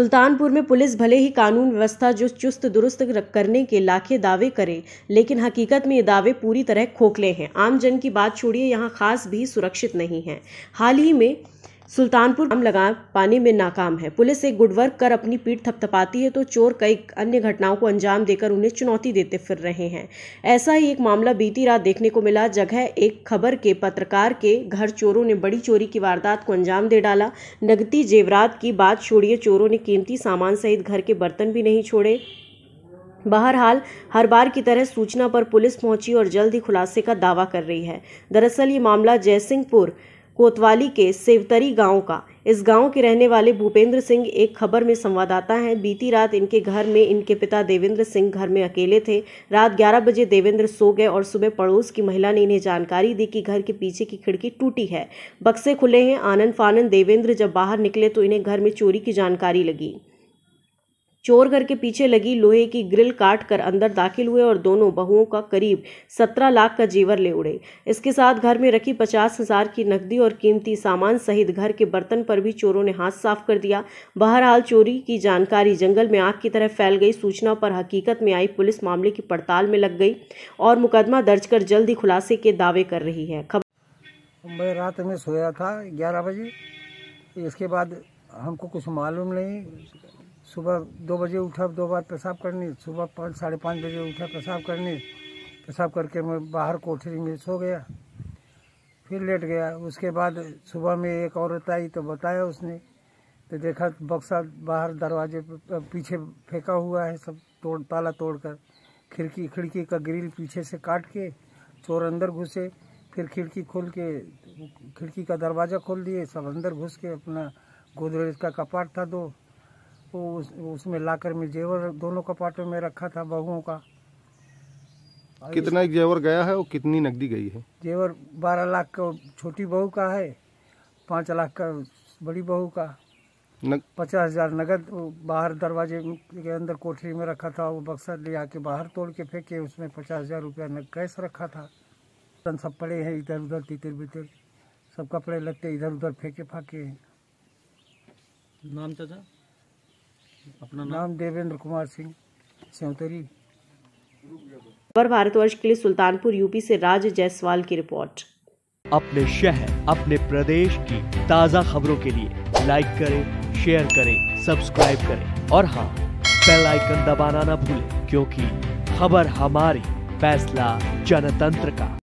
सुल्तानपुर में पुलिस भले ही कानून व्यवस्था जो चुस्त दुरुस्त करने के लाखे दावे करे लेकिन हकीकत में ये दावे पूरी तरह खोखले हैं आम जन की बात छोड़िए यहाँ खास भी सुरक्षित नहीं है हाल ही में सुल्तानपुर काम लगा पाने में नाकाम है पुलिस एक गुडवर्क कर अपनी पीठ थपथपाती है तो चोर कई अन्य घटनाओं को अंजाम देकर उन्हें चुनौती देते फिर रहे हैं ऐसा ही एक मामला बीती रात देखने को मिला जगह एक खबर के पत्रकार के घर चोरों ने बड़ी चोरी की वारदात को अंजाम दे डाला नगदी जेवरात की बात छोड़िए चोरों ने कीमती सामान सहित घर के बर्तन भी नहीं छोड़े बहरहाल हर बार की तरह सूचना पर पुलिस पहुंची और जल्द ही खुलासे का दावा कर रही है दरअसल ये मामला जयसिंहपुर कोतवाली के सेवतरी गांव का इस गांव के रहने वाले भूपेंद्र सिंह एक खबर में संवाददाता हैं बीती रात इनके घर में इनके पिता देवेंद्र सिंह घर में अकेले थे रात 11 बजे देवेंद्र सो गए और सुबह पड़ोस की महिला ने इन्हें जानकारी दी कि घर के पीछे की खिड़की टूटी है बक्से खुले हैं आनंद फानंद देवेंद्र जब बाहर निकले तो इन्हें घर में चोरी की जानकारी लगी चोर घर के पीछे लगी लोहे की ग्रिल काट कर अंदर दाखिल हुए और दोनों बहुओं का करीब सत्रह लाख का जेवर ले उड़े इसके साथ घर में रखी पचास हजार की नकदी और कीमती सामान सहित घर के बर्तन पर भी चोरों ने हाथ साफ कर दिया बहरहाल चोरी की जानकारी जंगल में आग की तरह फैल गई सूचना पर हकीकत में आई पुलिस मामले की पड़ताल में लग गई और मुकदमा दर्ज कर जल्द ही खुलासे के दावे कर रही है मैं रात में सोया था ग्यारह बजे इसके बाद हमको कुछ मालूम नहीं सुबह दो बजे उठा दो बार पेशाब करने सुबह पाँच साढ़े पाँच बजे उठा पेशाब करने पेशाब करके मैं बाहर कोठरी में सो गया फिर लेट गया उसके बाद सुबह में एक औरत आई तो बताया उसने तो देखा बक्सा बाहर दरवाजे पीछे फेंका हुआ है सब तोड़ ताला तोड़कर खिड़की खिड़की का ग्रिल पीछे से काट के चोर अंदर घुसे फिर खिड़की खोल के खिड़की का दरवाज़ा खोल दिए सब अंदर घुस के अपना गोदरेज का कपाट था दो वो उस, उसमें लाकर में जेवर दोनों कपाटों में रखा था बहुओं का कितना जेवर गया है और कितनी नकदी गई है जेवर बारह लाख का छोटी बहू का है पाँच लाख का बड़ी बहू का नग... पचास हजार नगद बाहर दरवाजे के अंदर कोठरी में रखा था वो बक्सर ले आके बाहर तोड़ के फेंके उसमें पचास हजार रुपया कैश रखा था तन सब पड़े हैं इधर उधर तितर बितर सब कपड़े लगते इधर उधर फेंके फाके नाम चाचा अपना नाम देवेंद्र कुमार सिंह सौतरी खबर भारतवर्ष के लिए सुल्तानपुर यूपी से राज जायसवाल की रिपोर्ट अपने शहर अपने प्रदेश की ताज़ा खबरों के लिए लाइक करें शेयर करें सब्सक्राइब करें और हाँ बेल आइकन दबाना ना भूलें क्योंकि खबर हमारी फैसला जनतंत्र का